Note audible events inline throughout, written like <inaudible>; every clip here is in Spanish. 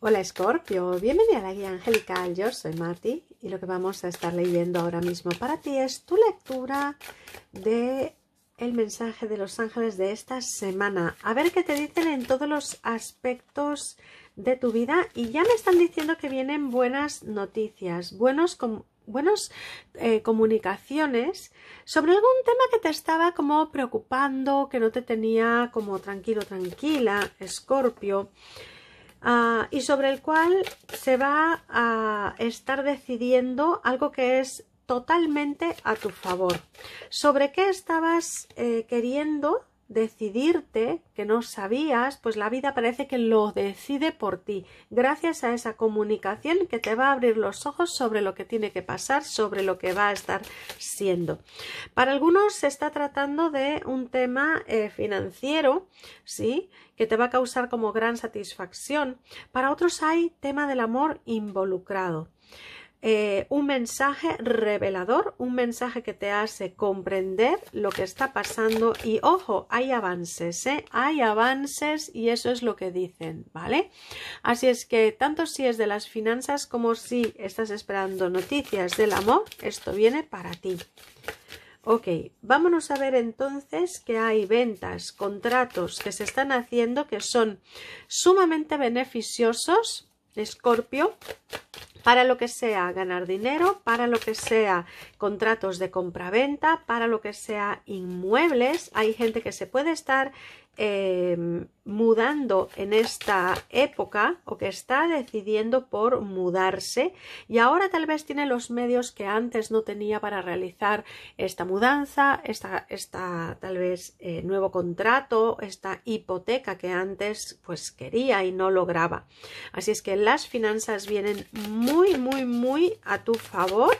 Hola Scorpio, bienvenida a la guía angelical, yo soy Mati y lo que vamos a estar leyendo ahora mismo para ti es tu lectura de el mensaje de los ángeles de esta semana. A ver qué te dicen en todos los aspectos de tu vida y ya me están diciendo que vienen buenas noticias, buenos buenas eh, comunicaciones sobre algún tema que te estaba como preocupando, que no te tenía como tranquilo, tranquila, Scorpio. Ah, y sobre el cual se va a estar decidiendo algo que es totalmente a tu favor. ¿Sobre qué estabas eh, queriendo decidirte que no sabías, pues la vida parece que lo decide por ti, gracias a esa comunicación que te va a abrir los ojos sobre lo que tiene que pasar, sobre lo que va a estar siendo. Para algunos se está tratando de un tema eh, financiero, ¿sí? que te va a causar como gran satisfacción. Para otros hay tema del amor involucrado. Eh, un mensaje revelador, un mensaje que te hace comprender lo que está pasando y ojo, hay avances, ¿eh? hay avances y eso es lo que dicen, ¿vale? Así es que tanto si es de las finanzas como si estás esperando noticias del amor, esto viene para ti. Ok, vámonos a ver entonces que hay ventas, contratos que se están haciendo que son sumamente beneficiosos, Escorpio, para lo que sea ganar dinero, para lo que sea contratos de compraventa, para lo que sea inmuebles. Hay gente que se puede estar em, mudando en esta época o que está decidiendo por mudarse y ahora tal vez tiene los medios que antes no tenía para realizar esta mudanza, esta, tal vez eh, nuevo contrato, esta hipoteca que antes pues quería y no lograba. Así es que las finanzas vienen muy muy, muy, muy a tu favor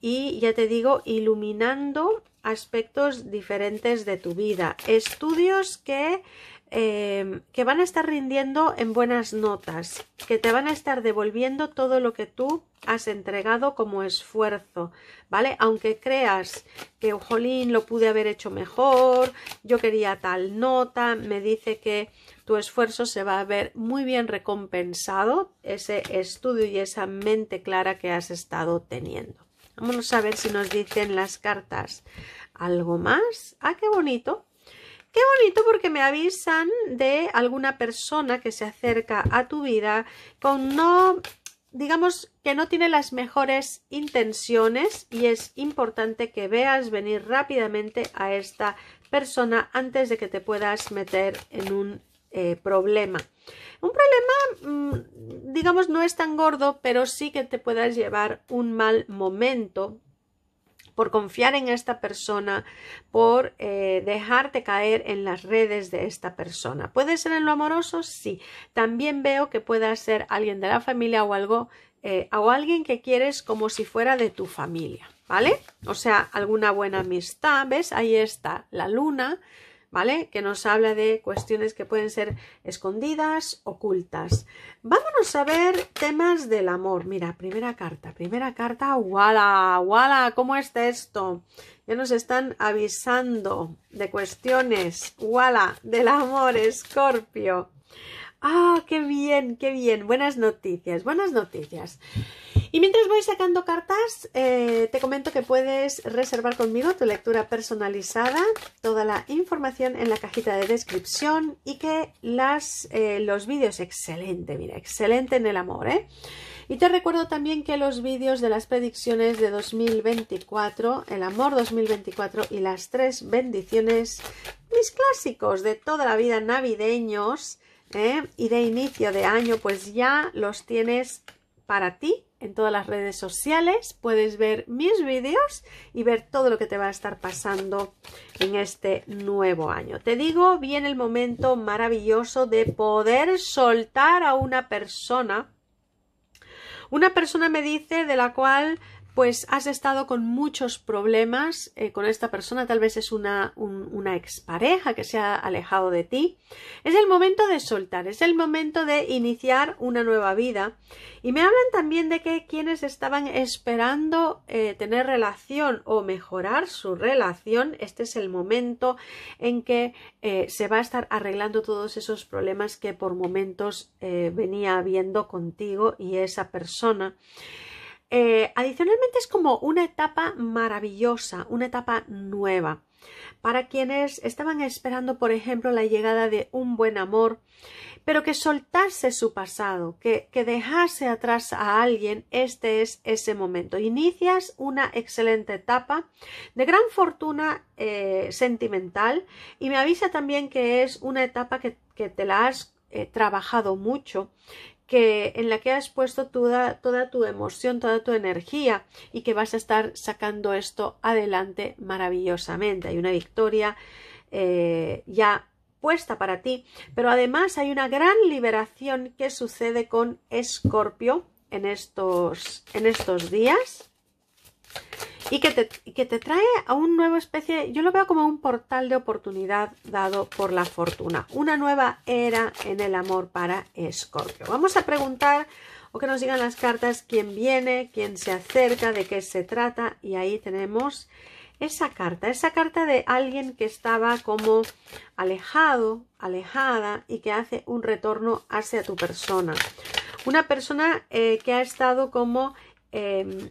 y ya te digo, iluminando aspectos diferentes de tu vida, estudios que, em, que van a estar rindiendo en buenas notas, que te van a estar devolviendo todo lo que tú has entregado como esfuerzo, ¿vale? Aunque creas que, Ojolín lo pude haber hecho mejor, yo quería tal nota, me dice que tu esfuerzo se va a ver muy bien recompensado, ese estudio y esa mente clara que has estado teniendo. Vamos a ver si nos dicen las cartas algo más. Ah, qué bonito. Qué bonito porque me avisan de alguna persona que se acerca a tu vida con no, digamos que no tiene las mejores intenciones y es importante que veas venir rápidamente a esta persona antes de que te puedas meter en un eh, problema. Un problema, mm, digamos, no es tan gordo, pero sí que te puedas llevar un mal momento por confiar en esta persona, por eh, dejarte caer en las redes de esta persona. ¿Puede ser en lo amoroso? Sí. También veo que pueda ser alguien de la familia o algo, eh, o alguien que quieres como si fuera de tu familia, ¿vale? O sea, alguna buena amistad, ¿ves? Ahí está la luna, ¿vale? Que nos habla de cuestiones que pueden ser escondidas, ocultas. Vámonos a ver temas del amor. Mira, primera carta, primera carta, ¡wala! ¡wala! ¿Cómo está esto? Ya nos están avisando de cuestiones, ¡wala! Del amor, Escorpio. Ah, qué bien, qué bien. Buenas noticias, buenas noticias. Y mientras voy sacando cartas, eh, te comento que puedes reservar conmigo tu lectura personalizada, toda la información en la cajita de descripción y que las, eh, los vídeos, excelente, mira, excelente en el amor, ¿eh? Y te recuerdo también que los vídeos de las predicciones de 2024, el amor 2024 y las tres bendiciones, mis clásicos de toda la vida navideños, ¿eh? y de inicio de año pues ya los tienes para ti en todas las redes sociales. Puedes ver mis vídeos y ver todo lo que te va a estar pasando en este nuevo año. Te digo, viene el momento maravilloso de poder soltar a una persona. Una persona me dice de la cual pues has estado con muchos problemas eh, con esta persona, tal vez es una, expareja que se ha alejado de ti. Es el momento de soltar, es el momento de iniciar una nueva vida. Y me hablan también de que quienes estaban esperando eh, tener relación o mejorar su relación, este es el momento en que eh, se va a estar arreglando todos esos problemas que por momentos venía habiendo contigo y esa persona. Eh, adicionalmente es como una etapa maravillosa, una etapa nueva. Para quienes estaban esperando, por ejemplo, la llegada de un buen amor, pero que soltase su pasado, que, que dejase atrás a alguien, este es ese momento. Inicias una excelente etapa de gran fortuna eh, sentimental y me avisa también que es una etapa que, que te la has eh, trabajado mucho, que en la que has puesto toda, toda tu emoción, toda tu energía y que vas a estar sacando esto adelante maravillosamente. Hay una victoria eh, ya puesta para ti, pero además hay una gran liberación que sucede con Escorpio en estos, en estos días y que te, que te trae a un nuevo especie, yo lo veo como un portal de oportunidad dado por la fortuna, una nueva era en el amor para Escorpio. Vamos a preguntar o que nos digan las cartas quién viene, quién se acerca, de qué se trata y ahí tenemos esa carta, esa carta de alguien que estaba como alejado, alejada y que hace un retorno hacia tu persona. Una persona eh, que ha estado como, em,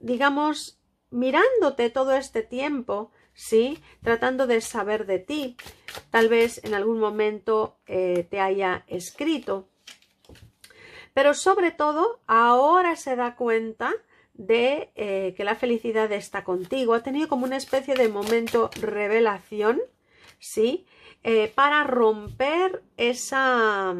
digamos, mirándote todo este tiempo, ¿sí? Tratando de saber de ti. Tal vez en algún momento eh, te haya escrito. Pero sobre todo, ahora se da cuenta de eh, que la felicidad está contigo. Ha tenido como una especie de momento revelación, ¿sí? Eh, para romper esa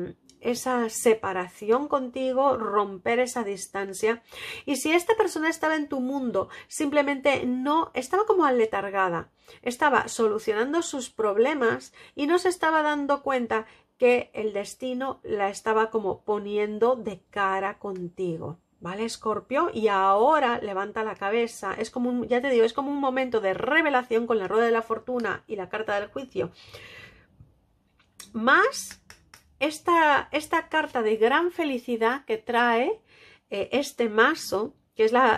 esa separación contigo, romper esa distancia. Y si esta persona estaba en tu mundo, simplemente no, estaba como aletargada, estaba solucionando sus problemas y no se estaba dando cuenta que el destino la estaba como poniendo de cara contigo. ¿vale? Scorpio? y ahora levanta la cabeza. Es como un, ya te digo, es como un momento de revelación con la rueda de la fortuna y la carta del juicio. Más esta, carta de gran felicidad que trae eh, este mazo, que es la,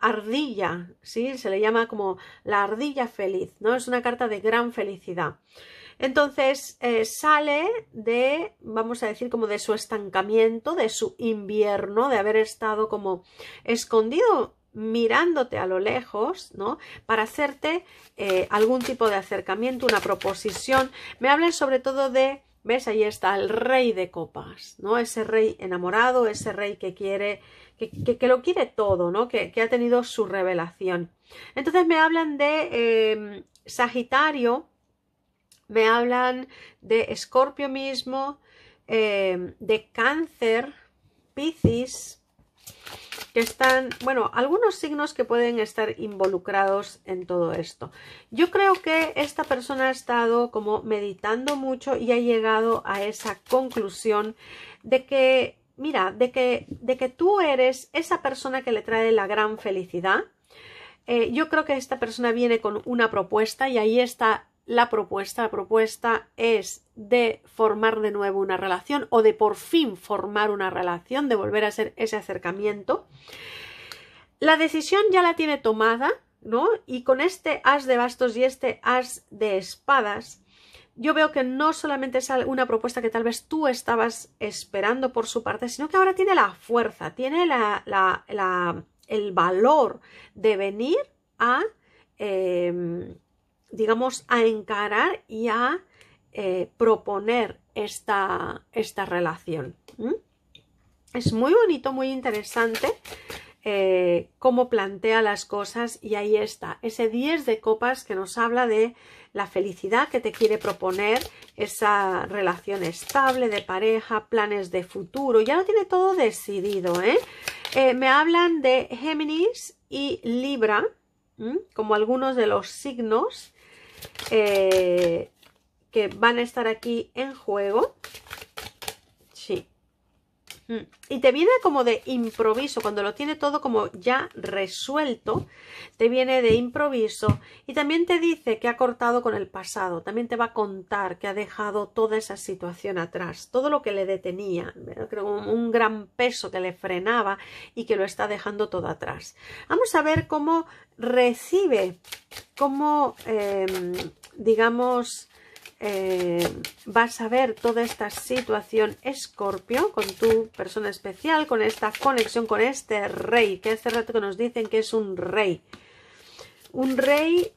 ardilla, ¿sí? Se le llama como la ardilla feliz, ¿no? Es una carta de gran felicidad. Entonces eh, sale de, vamos a decir, como de su estancamiento, de su invierno, de haber estado como escondido mirándote a lo lejos, ¿no? Para hacerte eh, algún tipo de acercamiento, una proposición. Me hablan sobre todo de ¿Ves? Ahí está el rey de copas, ¿no? Ese rey enamorado, ese rey que quiere, que, lo quiere todo, ¿no? Que, ha tenido su revelación. Entonces me hablan de em, Sagitario, me hablan de Escorpio mismo, em, de Cáncer, Piscis, que están, bueno, algunos signos que pueden estar involucrados en todo esto. Yo creo que esta persona ha estado como meditando mucho y ha llegado a esa conclusión de que, mira, de que, de que tú eres esa persona que le trae la gran felicidad. Eh, yo creo que esta persona viene con una propuesta y ahí está la propuesta, la propuesta es de formar de nuevo una relación o de por fin formar una relación, de volver a ser ese acercamiento. La decisión ya la tiene tomada, ¿no? Y con este as de bastos y este as de espadas, yo veo que no solamente es una propuesta que tal vez tú estabas esperando por su parte, sino que ahora tiene la fuerza, tiene la, el valor de venir a em, digamos, a encarar y a eh, proponer esta, relación. Es muy bonito, muy interesante eh, cómo plantea las cosas y ahí está, ese 10 de copas que nos habla de la felicidad que te quiere proponer, esa relación estable de pareja, planes de futuro, ya lo tiene todo decidido. ¿eh? me hablan de Géminis y Libra, como algunos de los signos eh, que van a estar aquí en juego. Sí, Mm. Y te viene como de improviso, cuando lo tiene todo como ya resuelto, te viene de improviso y también te dice que ha cortado con el pasado, también te va a contar que ha dejado toda esa situación atrás, todo lo que le detenía, un gran peso que le frenaba y que lo está dejando todo atrás. Vamos a ver cómo recibe, cómo, em, digamos, eh, vas a ver toda esta situación escorpio con tu persona especial, con esta conexión con este rey, que hace rato que nos dicen que es un rey. Un rey,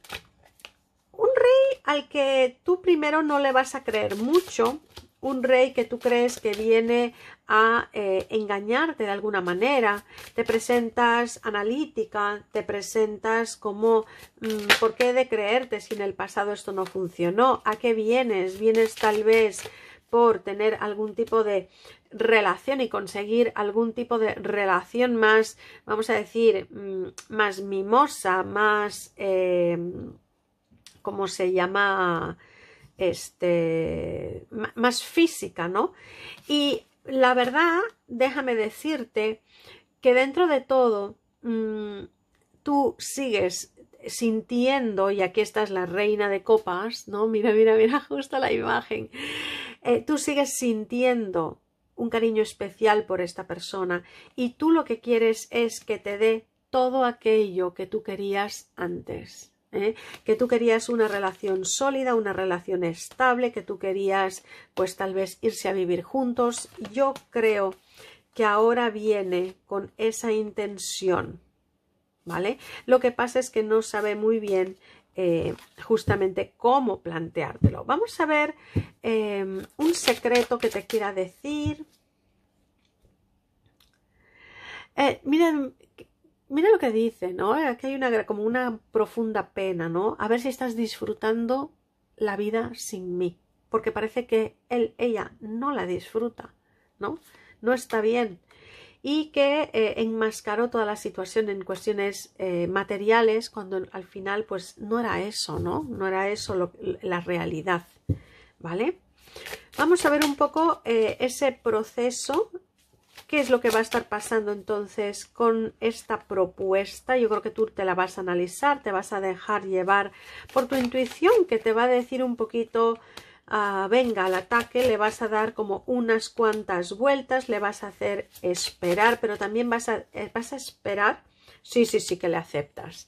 un rey al que tú primero no le vas a creer mucho, un rey que tú crees que viene a eh, engañarte de alguna manera, te presentas analítica, te presentas como mm, ¿por qué he de creerte si en el pasado esto no funcionó? ¿A qué vienes? ¿Vienes tal vez por tener algún tipo de relación y conseguir algún tipo de relación más, vamos a decir, mm, más mimosa, más, eh, ¿cómo se llama? este, más física, ¿no? Y la verdad, déjame decirte que dentro de todo, mm, tú sigues sintiendo, y aquí estás la reina de copas, ¿no? <laughs> Mira, mira, mira, justo la imagen. Eh, tú sigues sintiendo un cariño especial por esta persona y tú lo que quieres es que te dé todo aquello que tú querías antes. ¿eh? que tú querías una relación sólida, una relación estable, que tú querías pues tal vez irse a vivir juntos. Yo creo que ahora viene con esa intención, ¿vale? Lo que pasa es que no sabe muy bien eh, justamente cómo planteártelo. Vamos a ver em, un secreto que te quiera decir. Eh, miren, Mira lo que dice, ¿no? Aquí hay una, como una profunda pena, ¿no? A ver si estás disfrutando la vida sin mí, porque parece que él, ella no la disfruta, ¿no? No está bien. Y que eh, enmascaró toda la situación en cuestiones eh, materiales cuando al final pues no era eso, ¿no? No era eso la realidad, ¿vale? Vamos a ver un poco eh, ese proceso qué es lo que va a estar pasando entonces con esta propuesta. Yo creo que tú te la vas a analizar, te vas a dejar llevar por tu intuición que te va a decir un poquito... Ah, venga al ataque, le vas a dar como unas cuantas vueltas, le vas a hacer esperar, pero también vas a, eh, vas a esperar sí, sí, sí que le aceptas.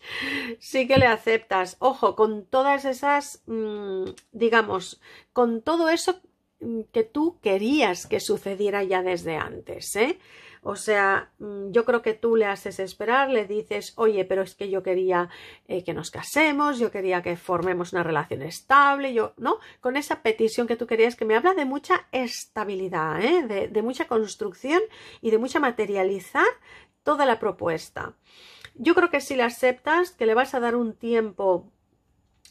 Sí que le aceptas. Ojo, con todas esas, mm, digamos, con todo eso Mm, que tú querías que sucediera ya desde antes, ¿eh? O sea, mm, yo creo que tú le haces esperar, le dices, oye, pero es que yo quería eh, que nos casemos, yo quería que formemos una relación estable, yo, ¿no? Con esa petición que tú querías, que me habla de mucha estabilidad, ¿eh? de, de mucha construcción y de mucha materializar toda la propuesta. Yo creo que si la aceptas, que le vas a dar un tiempo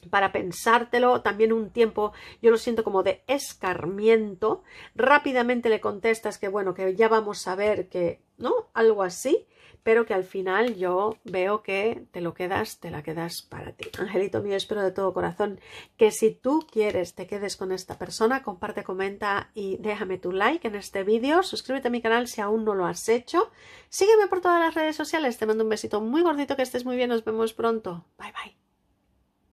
para pensártelo, también un tiempo yo lo siento como de escarmiento, rápidamente le contestas que bueno, que ya vamos a ver que, ¿no? Algo así, pero que al final yo veo que te lo quedas, te la quedas para ti. Angelito mío, espero de todo corazón que si tú quieres te quedes con esta persona, comparte, comenta y déjame tu like en este vídeo, suscríbete a mi canal si aún no lo has hecho, sígueme por todas las redes sociales, te mando un besito muy gordito, que estés muy bien, nos vemos pronto, bye bye.